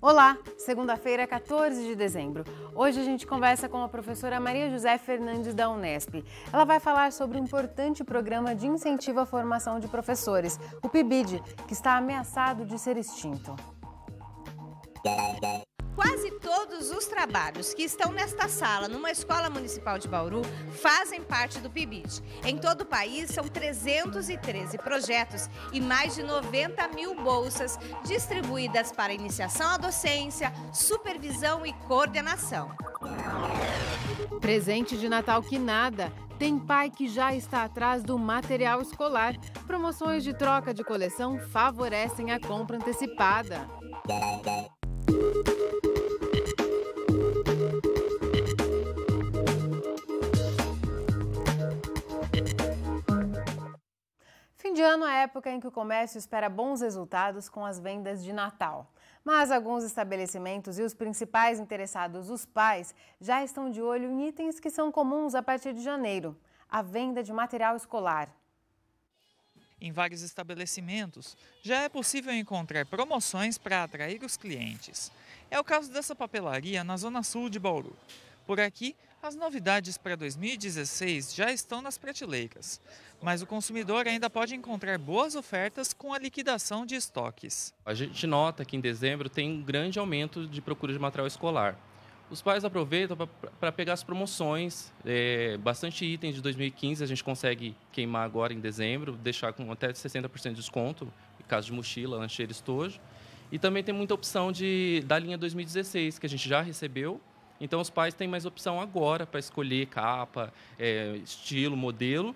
Olá, segunda-feira, 14 de dezembro. Hoje a gente conversa com a professora Maria José Fernandes da Unesp. Ela vai falar sobre o importante programa de incentivo à formação de professores, o PIBID, que está ameaçado de ser extinto. Quase todos os trabalhos que estão nesta sala, numa escola municipal de Bauru, fazem parte do PIBID. Em todo o país, são 313 projetos e mais de 90 mil bolsas distribuídas para iniciação à docência, supervisão e coordenação. Presente de Natal que nada. Tem pai que já está atrás do material escolar. Promoções de troca de coleção favorecem a compra antecipada. Chegando a época em que o comércio espera bons resultados com as vendas de Natal. Mas alguns estabelecimentos e os principais interessados, os pais, já estão de olho em itens que são comuns a partir de janeiro: a venda de material escolar. Em vários estabelecimentos, já é possível encontrar promoções para atrair os clientes. É o caso dessa papelaria na zona sul de Bauru. Por aqui, as novidades para 2016 já estão nas prateleiras, mas o consumidor ainda pode encontrar boas ofertas com a liquidação de estoques. A gente nota que em dezembro tem um grande aumento de procura de material escolar. Os pais aproveitam para pegar as promoções, é, bastante itens de 2015 a gente consegue queimar agora em dezembro, deixar com até 60% de desconto, em caso de mochila, lancheira, estojo. E também tem muita opção de, da linha 2016, que a gente já recebeu, então os pais têm mais opção agora para escolher capa, é, estilo, modelo,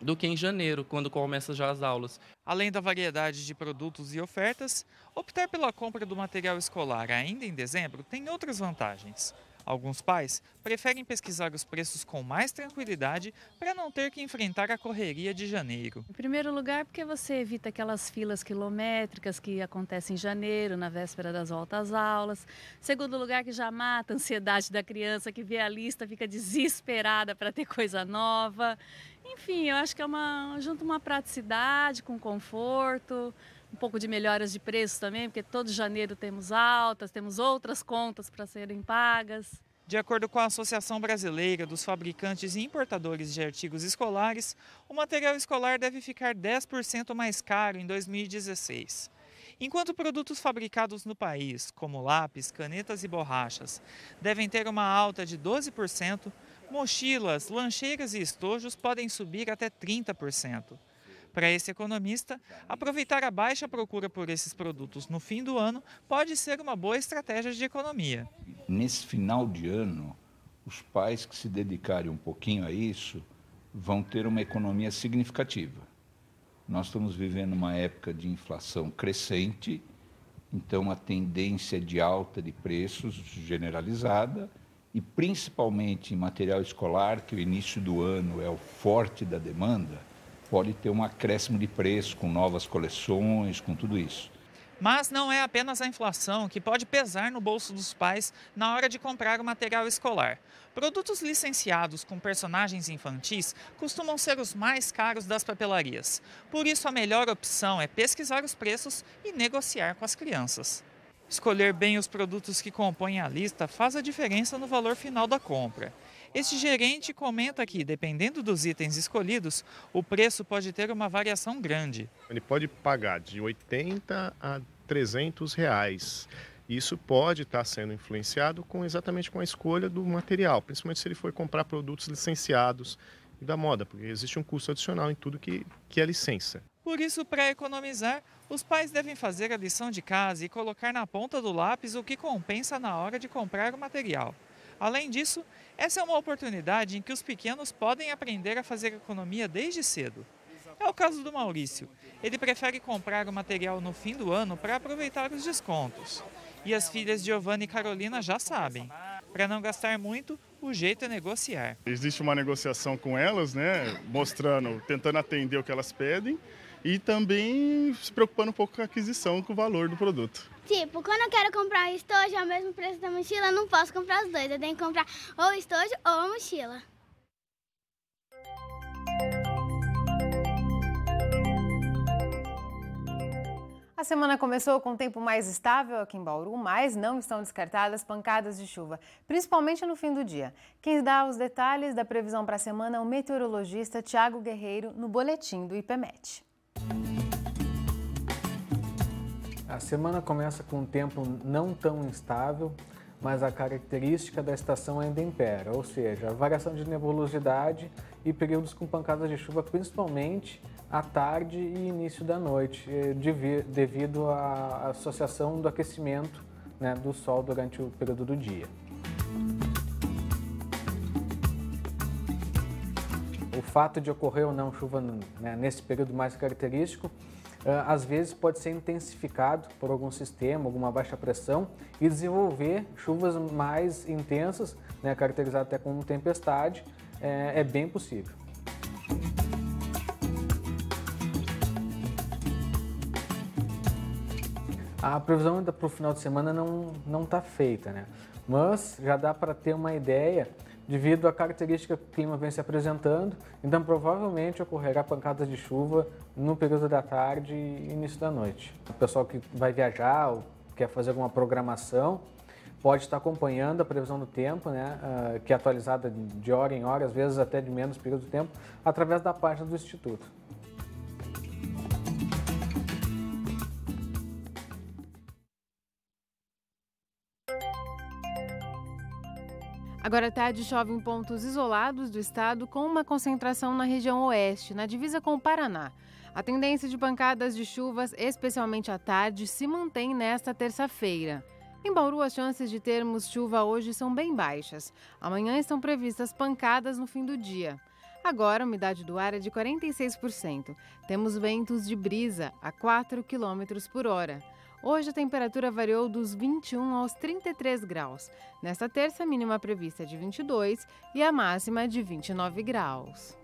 do que em janeiro, quando começam já as aulas. Além da variedade de produtos e ofertas, optar pela compra do material escolar ainda em dezembro tem outras vantagens. Alguns pais preferem pesquisar os preços com mais tranquilidade para não ter que enfrentar a correria de janeiro. Em primeiro lugar, porque você evita aquelas filas quilométricas que acontecem em janeiro, na véspera das voltas às aulas. Segundo lugar, que já mata a ansiedade da criança que vê a lista, fica desesperada para ter coisa nova. Enfim, eu acho que é uma junto uma praticidade com conforto um pouco de melhoras de preço também, porque todo janeiro temos altas, temos outras contas para serem pagas. De acordo com a Associação Brasileira dos Fabricantes e Importadores de Artigos Escolares, o material escolar deve ficar 10% mais caro em 2016. Enquanto produtos fabricados no país, como lápis, canetas e borrachas, devem ter uma alta de 12%, mochilas, lancheiras e estojos podem subir até 30%. Para esse economista, aproveitar a baixa procura por esses produtos no fim do ano pode ser uma boa estratégia de economia. Nesse final de ano, os pais que se dedicarem um pouquinho a isso vão ter uma economia significativa. Nós estamos vivendo uma época de inflação crescente, então a tendência de alta de preços generalizada e principalmente em material escolar, que o início do ano é o forte da demanda, pode ter um acréscimo de preço com novas coleções, com tudo isso. Mas não é apenas a inflação que pode pesar no bolso dos pais na hora de comprar o material escolar. Produtos licenciados com personagens infantis costumam ser os mais caros das papelarias. Por isso, a melhor opção é pesquisar os preços e negociar com as crianças. Escolher bem os produtos que compõem a lista faz a diferença no valor final da compra. Este gerente comenta que, dependendo dos itens escolhidos, o preço pode ter uma variação grande. Ele pode pagar de 80 a 300 reais. Isso pode estar sendo influenciado com exatamente com a escolha do material, principalmente se ele for comprar produtos licenciados e da moda, porque existe um custo adicional em tudo que, que é licença. Por isso, para economizar, os pais devem fazer a lição de casa e colocar na ponta do lápis o que compensa na hora de comprar o material. Além disso, essa é uma oportunidade em que os pequenos podem aprender a fazer economia desde cedo. É o caso do Maurício. Ele prefere comprar o material no fim do ano para aproveitar os descontos. E as filhas Giovanna e Carolina já sabem. Para não gastar muito, o jeito é negociar. Existe uma negociação com elas, né? Mostrando, tentando atender o que elas pedem e também se preocupando um pouco com a aquisição, com o valor do produto. Tipo, quando eu quero comprar um estojo ao é mesmo preço da mochila, eu não posso comprar os dois. Eu tenho que comprar ou o estojo ou a mochila. A semana começou com tempo mais estável aqui em Bauru, mas não estão descartadas pancadas de chuva, principalmente no fim do dia. Quem dá os detalhes da previsão para a semana é o meteorologista Tiago Guerreiro no boletim do IPMET. A semana começa com um tempo não tão instável, mas a característica da estação ainda impera, ou seja, a variação de nebulosidade e períodos com pancadas de chuva, principalmente à tarde e início da noite, eh, devido à associação do aquecimento né, do sol durante o período do dia. O fato de ocorrer ou não chuva né, nesse período mais característico ah, às vezes pode ser intensificado por algum sistema, alguma baixa pressão e desenvolver chuvas mais intensas, né, até como tempestade, é, é bem possível. A previsão ainda para o final de semana não não está feita, né? Mas já dá para ter uma ideia devido à característica que o clima vem se apresentando. Então provavelmente ocorrerá pancadas de chuva no período da tarde e início da noite. O pessoal que vai viajar ou quer fazer alguma programação pode estar acompanhando a previsão do tempo, né, ah, que é atualizada de hora em hora, às vezes até de menos período de tempo, através da página do Instituto. Agora à tarde chove em pontos isolados do estado, com uma concentração na região oeste, na divisa com o Paraná. A tendência de pancadas de chuvas, especialmente à tarde, se mantém nesta terça-feira. Em Bauru, as chances de termos chuva hoje são bem baixas. Amanhã estão previstas pancadas no fim do dia. Agora, a umidade do ar é de 46%. Temos ventos de brisa a 4 km por hora. Hoje a temperatura variou dos 21 aos 33 graus. Nesta terça, a mínima prevista é de 22 e a máxima é de 29 graus.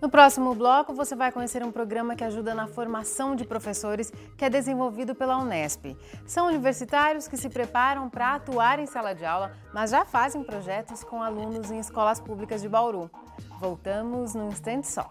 No próximo bloco, você vai conhecer um programa que ajuda na formação de professores que é desenvolvido pela Unesp. São universitários que se preparam para atuar em sala de aula, mas já fazem projetos com alunos em escolas públicas de Bauru. Voltamos num instante só.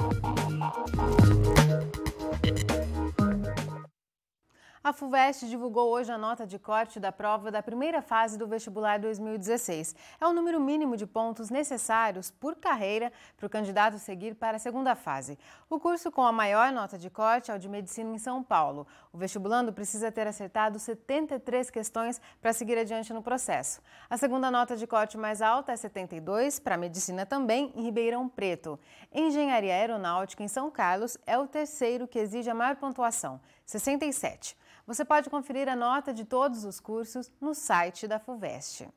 A FUVEST divulgou hoje a nota de corte da prova da primeira fase do vestibular 2016. É o número mínimo de pontos necessários por carreira para o candidato seguir para a segunda fase. O curso com a maior nota de corte é o de Medicina em São Paulo. O vestibulando precisa ter acertado 73 questões para seguir adiante no processo. A segunda nota de corte mais alta é 72, para Medicina também, em Ribeirão Preto. Engenharia Aeronáutica em São Carlos é o terceiro que exige a maior pontuação. 67. Você pode conferir a nota de todos os cursos no site da FUVEST.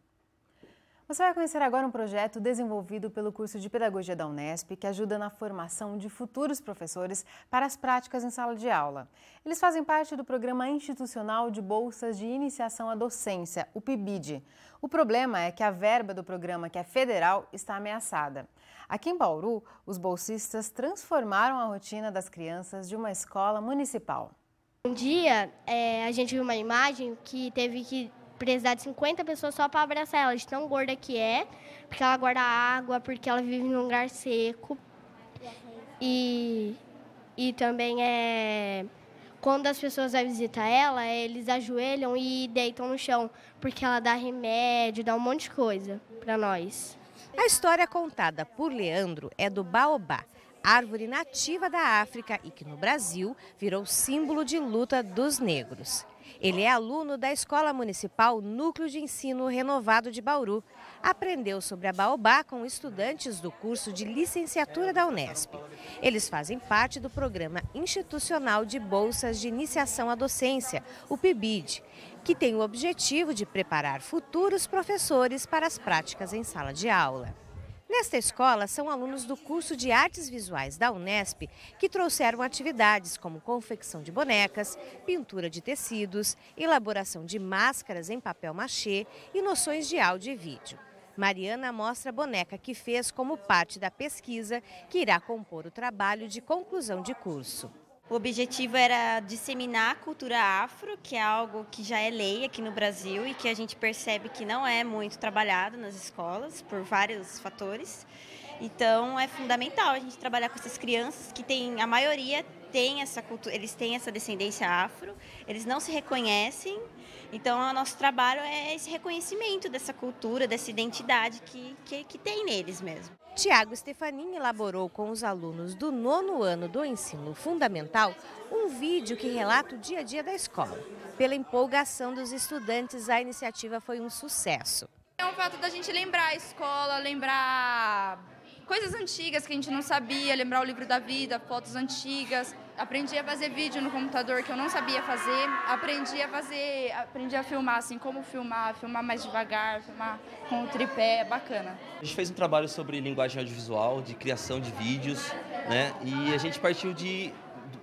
Você vai conhecer agora um projeto desenvolvido pelo curso de Pedagogia da Unesp que ajuda na formação de futuros professores para as práticas em sala de aula. Eles fazem parte do Programa Institucional de Bolsas de Iniciação à Docência, o PIBID. O problema é que a verba do programa, que é federal, está ameaçada. Aqui em Bauru, os bolsistas transformaram a rotina das crianças de uma escola municipal. Um dia, é, a gente viu uma imagem que teve que precisar de 50 pessoas só para abraçar ela, de tão gorda que é, porque ela guarda água, porque ela vive num lugar seco. E, e também é. Quando as pessoas vão visitar ela, é, eles ajoelham e deitam no chão, porque ela dá remédio, dá um monte de coisa para nós. A história contada por Leandro é do Baobá, árvore nativa da África e que no Brasil virou símbolo de luta dos negros. Ele é aluno da Escola Municipal Núcleo de Ensino Renovado de Bauru. Aprendeu sobre a baobá com estudantes do curso de licenciatura da Unesp. Eles fazem parte do Programa Institucional de Bolsas de Iniciação à Docência, o PIBID, que tem o objetivo de preparar futuros professores para as práticas em sala de aula. Nesta escola, são alunos do curso de artes visuais da Unesp que trouxeram atividades como confecção de bonecas, pintura de tecidos, elaboração de máscaras em papel machê e noções de áudio e vídeo. Mariana mostra a boneca que fez como parte da pesquisa que irá compor o trabalho de conclusão de curso. O objetivo era disseminar a cultura afro, que é algo que já é lei aqui no Brasil e que a gente percebe que não é muito trabalhado nas escolas por vários fatores. Então é fundamental a gente trabalhar com essas crianças que tem a maioria tem essa cultura, eles têm essa descendência afro, eles não se reconhecem. Então o nosso trabalho é esse reconhecimento dessa cultura, dessa identidade que, que, que tem neles mesmo. Tiago Stefanini elaborou com os alunos do nono ano do ensino fundamental um vídeo que relata o dia a dia da escola. Pela empolgação dos estudantes, a iniciativa foi um sucesso. É um fato da gente lembrar a escola, lembrar coisas antigas que a gente não sabia, lembrar o livro da vida, fotos antigas, aprendi a fazer vídeo no computador que eu não sabia fazer, aprendi a fazer, aprendi a filmar assim, como filmar, filmar mais devagar, filmar com o tripé, é bacana. A gente fez um trabalho sobre linguagem audiovisual, de criação de vídeos, né? E a gente partiu de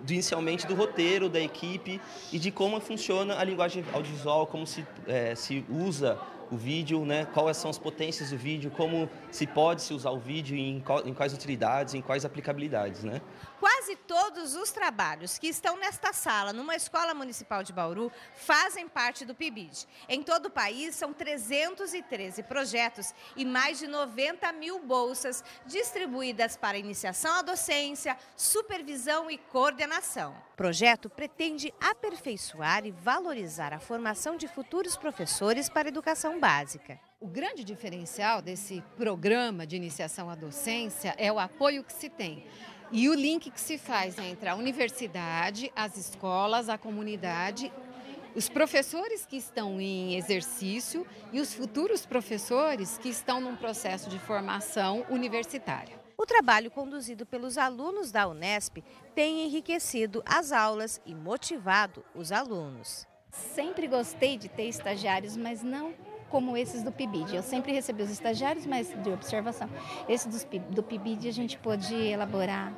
inicialmente do roteiro da equipe e de como funciona a linguagem audiovisual, como se, é, se usa o vídeo, né? quais são as potências do vídeo, como se pode se usar o vídeo, em, quais utilidades, em quais aplicabilidades. Né? Quase todos os trabalhos que estão nesta sala, numa escola municipal de Bauru, fazem parte do PIBID. Em todo o país, são 313 projetos e mais de 90 mil bolsas distribuídas para iniciação à docência, supervisão e coordenação projeto pretende aperfeiçoar e valorizar a formação de futuros professores para a educação básica. O grande diferencial desse programa de iniciação à docência é o apoio que se tem. E o link que se faz entre a universidade, as escolas, a comunidade, os professores que estão em exercício e os futuros professores que estão num processo de formação universitária. O trabalho conduzido pelos alunos da Unesp tem enriquecido as aulas e motivado os alunos. Sempre gostei de ter estagiários, mas não como esses do PIBID. Eu sempre recebi os estagiários, mas de observação. Esse do PIBID a gente pôde elaborar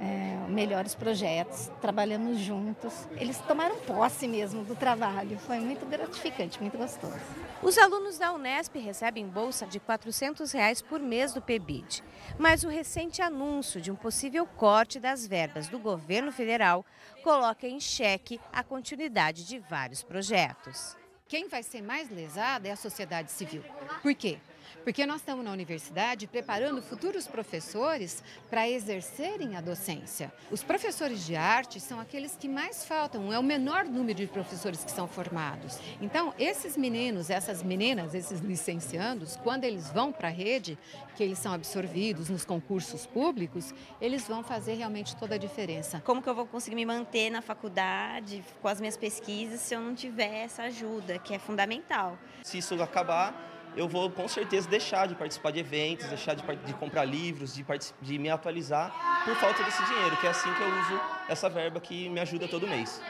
é, melhores projetos, trabalhamos juntos. Eles tomaram posse mesmo do trabalho, foi muito gratificante, muito gostoso. Os alunos da Unesp recebem bolsa de R$ 400 reais por mês do PEBID, mas o recente anúncio de um possível corte das verbas do governo federal coloca em xeque a continuidade de vários projetos. Quem vai ser mais lesada é a sociedade civil. Por quê? porque nós estamos na universidade preparando futuros professores para exercerem a docência. Os professores de arte são aqueles que mais faltam, é o menor número de professores que são formados. Então, esses meninos, essas meninas, esses licenciandos, quando eles vão para a rede, que eles são absorvidos nos concursos públicos, eles vão fazer realmente toda a diferença. Como que eu vou conseguir me manter na faculdade, com as minhas pesquisas, se eu não tiver essa ajuda, que é fundamental? Se isso acabar, eu vou com certeza deixar de participar de eventos, deixar de, de comprar livros, de, de me atualizar por falta desse dinheiro, que é assim que eu uso essa verba que me ajuda todo mês.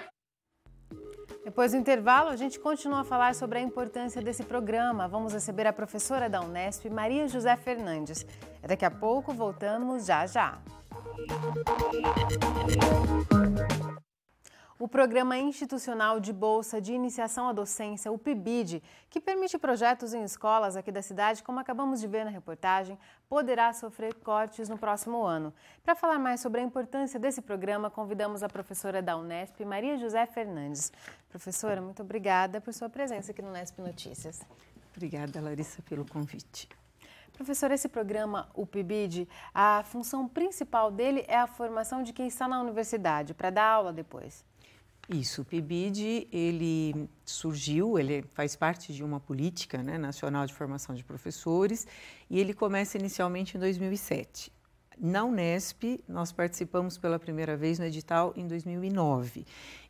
Depois do intervalo, a gente continua a falar sobre a importância desse programa. Vamos receber a professora da Unesp, Maria José Fernandes. É daqui a pouco voltamos já já. O Programa Institucional de Bolsa de Iniciação à Docência, o PIBID, que permite projetos em escolas aqui da cidade, como acabamos de ver na reportagem, poderá sofrer cortes no próximo ano. Para falar mais sobre a importância desse programa, convidamos a professora da Unesp, Maria José Fernandes. Professora, muito obrigada por sua presença aqui no Unesp Notícias. Obrigada, Larissa, pelo convite. Professor, esse programa, o PIBID, a função principal dele é a formação de quem está na universidade, para dar aula depois. Isso, o PIBID, ele surgiu, ele faz parte de uma política né, nacional de formação de professores e ele começa inicialmente em 2007. Na Unesp, nós participamos pela primeira vez no edital em 2009.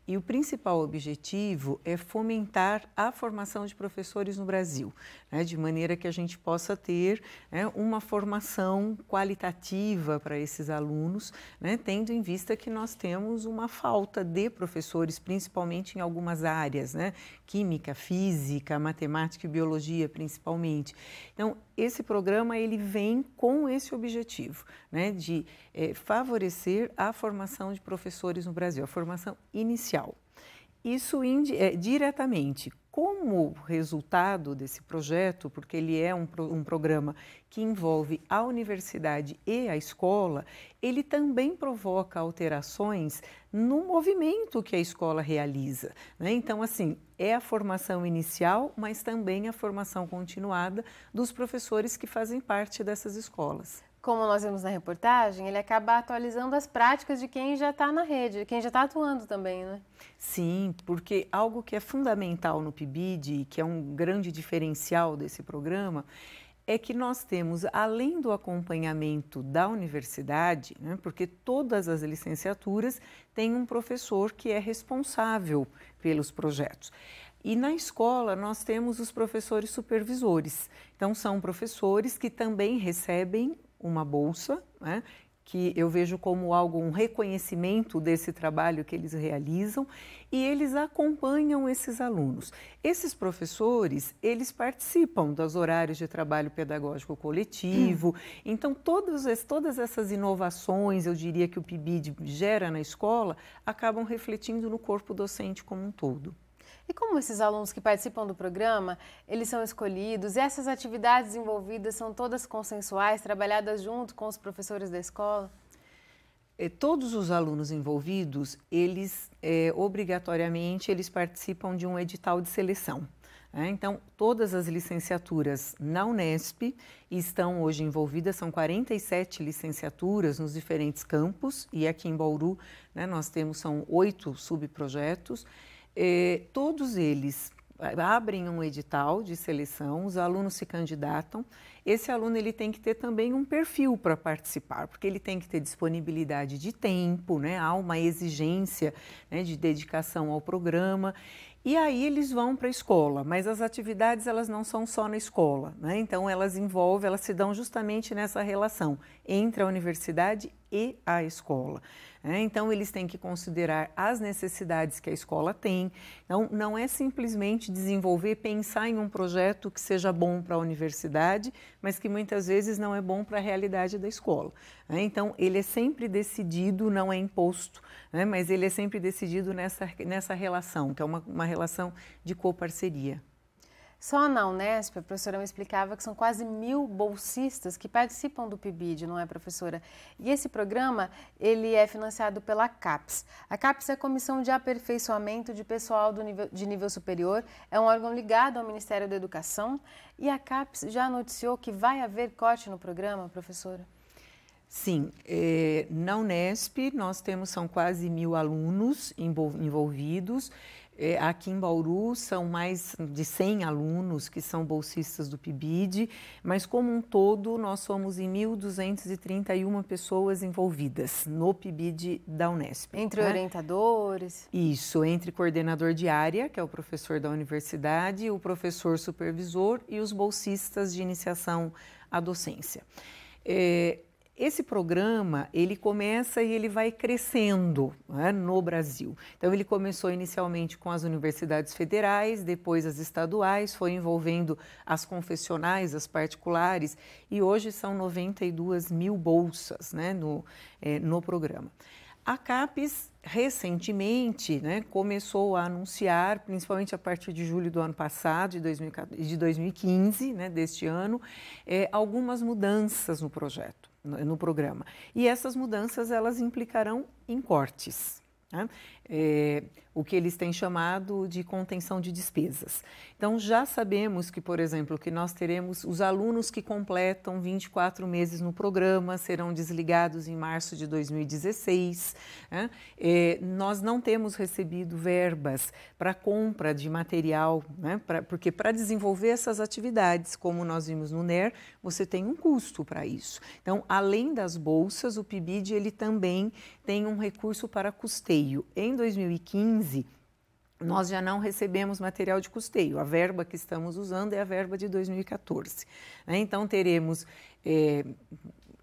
E o principal objetivo é fomentar a formação de professores no Brasil, né, de maneira que a gente possa ter né, uma formação qualitativa para esses alunos, né, tendo em vista que nós temos uma falta de professores, principalmente em algumas áreas, né, química, física, matemática e biologia, principalmente. Então, esse programa ele vem com esse objetivo, né, de é, favorecer a formação de professores no Brasil, a formação inicial social. Isso é, diretamente, como resultado desse projeto, porque ele é um, um programa que envolve a universidade e a escola, ele também provoca alterações no movimento que a escola realiza. Né? Então, assim, é a formação inicial, mas também a formação continuada dos professores que fazem parte dessas escolas como nós vimos na reportagem, ele acaba atualizando as práticas de quem já está na rede, quem já está atuando também, né? Sim, porque algo que é fundamental no PIBID, que é um grande diferencial desse programa, é que nós temos, além do acompanhamento da universidade, né, porque todas as licenciaturas têm um professor que é responsável pelos projetos. E na escola nós temos os professores supervisores. Então, são professores que também recebem uma bolsa, né, que eu vejo como algo, um reconhecimento desse trabalho que eles realizam, e eles acompanham esses alunos. Esses professores, eles participam dos horários de trabalho pedagógico coletivo, hum. então todas, todas essas inovações, eu diria que o PIBID gera na escola, acabam refletindo no corpo docente como um todo. E como esses alunos que participam do programa, eles são escolhidos e essas atividades envolvidas são todas consensuais, trabalhadas junto com os professores da escola? É, todos os alunos envolvidos, eles é, obrigatoriamente eles participam de um edital de seleção. É, então, todas as licenciaturas na Unesp estão hoje envolvidas, são 47 licenciaturas nos diferentes campos, e aqui em Bauru né, nós temos, são oito subprojetos, é, todos eles abrem um edital de seleção, os alunos se candidatam. Esse aluno ele tem que ter também um perfil para participar, porque ele tem que ter disponibilidade de tempo, né? há uma exigência né, de dedicação ao programa. E aí eles vão para a escola, mas as atividades elas não são só na escola, né? então elas envolvem, elas se dão justamente nessa relação entre a universidade e a escola. Né? Então, eles têm que considerar as necessidades que a escola tem. Então, não é simplesmente desenvolver, pensar em um projeto que seja bom para a universidade, mas que muitas vezes não é bom para a realidade da escola. Né? Então, ele é sempre decidido, não é imposto, né? mas ele é sempre decidido nessa, nessa relação, que é uma, uma relação de coparceria. Só na Unesp, a professora me explicava que são quase mil bolsistas que participam do PIBID, não é, professora? E esse programa, ele é financiado pela CAPES. A CAPES é a Comissão de Aperfeiçoamento de Pessoal nível, de Nível Superior, é um órgão ligado ao Ministério da Educação e a CAPES já noticiou que vai haver corte no programa, professora? Sim, é, na Unesp nós temos, são quase mil alunos envolvidos é, aqui em Bauru são mais de 100 alunos que são bolsistas do PIBID, mas como um todo nós somos em 1.231 pessoas envolvidas no PIBID da Unesp. Entre né? orientadores? Isso, entre coordenador de área, que é o professor da universidade, o professor supervisor e os bolsistas de iniciação à docência. É, esse programa ele começa e ele vai crescendo né, no Brasil. Então ele começou inicialmente com as universidades federais, depois as estaduais, foi envolvendo as confessionais, as particulares e hoje são 92 mil bolsas né, no, é, no programa. A CAPES recentemente né, começou a anunciar, principalmente a partir de julho do ano passado, de, 2015, né, deste ano, é, algumas mudanças no projeto no, programa. E essas mudanças elas implicarão em cortes. Né? é, o que eles têm chamado de contenção de despesas. Então, já sabemos que, por exemplo, que nós teremos os alunos que completam 24 meses no programa serão desligados em março de 2016. Né? É, nós não temos recebido verbas para compra de material, né? pra, porque para desenvolver essas atividades, como nós vimos no NER, você tem um custo para isso. Então, além das bolsas, o PIBID ele também tem um recurso para custeio. Em em 2015, nós já não recebemos material de custeio. A verba que estamos usando é a verba de 2014. Né? Então, teremos é,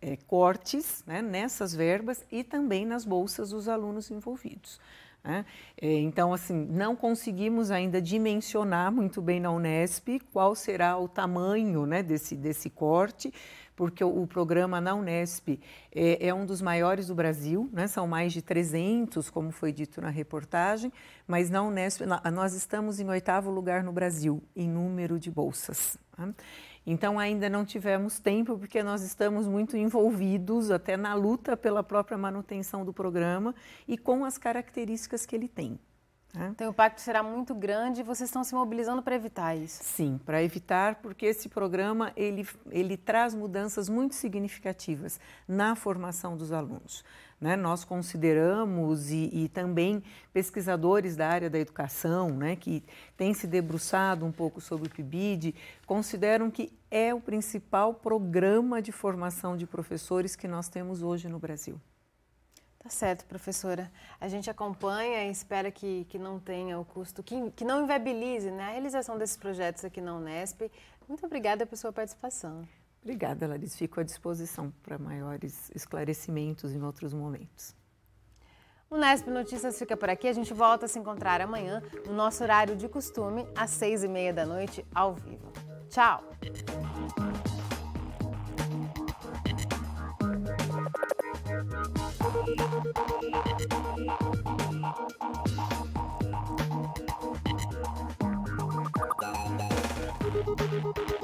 é, cortes né, nessas verbas e também nas bolsas dos alunos envolvidos. Né. É, então, assim, não conseguimos ainda dimensionar muito bem na Unesp qual será o tamanho né, desse, desse corte, porque o, o programa na Unesp é, é, um dos maiores do Brasil, né? são mais de 300, como foi dito na reportagem, mas na Unesp nós estamos em oitavo lugar no Brasil em número de bolsas. Tá? Então ainda não tivemos tempo porque nós estamos muito envolvidos até na luta pela própria manutenção do programa e com as características que ele tem. Né? Então, o impacto será muito grande e vocês estão se mobilizando para evitar isso. Sim, para evitar, porque esse programa ele, ele traz mudanças muito significativas na formação dos alunos. Né? Nós consideramos e, e, também pesquisadores da área da educação, né, que têm se debruçado um pouco sobre o PIBID, consideram que é o principal programa de formação de professores que nós temos hoje no Brasil. Tá certo, professora. A gente acompanha e espera que, que não tenha o custo, que, que não inviabilize né, a realização desses projetos aqui na Unesp. Muito obrigada pela sua participação. Obrigada, Larissa. Fico à disposição para maiores esclarecimentos em outros momentos. O Nesp Notícias fica por aqui. A gente volta a se encontrar amanhã no nosso horário de costume, às seis e meia da noite, ao vivo. Tchau! Thank you.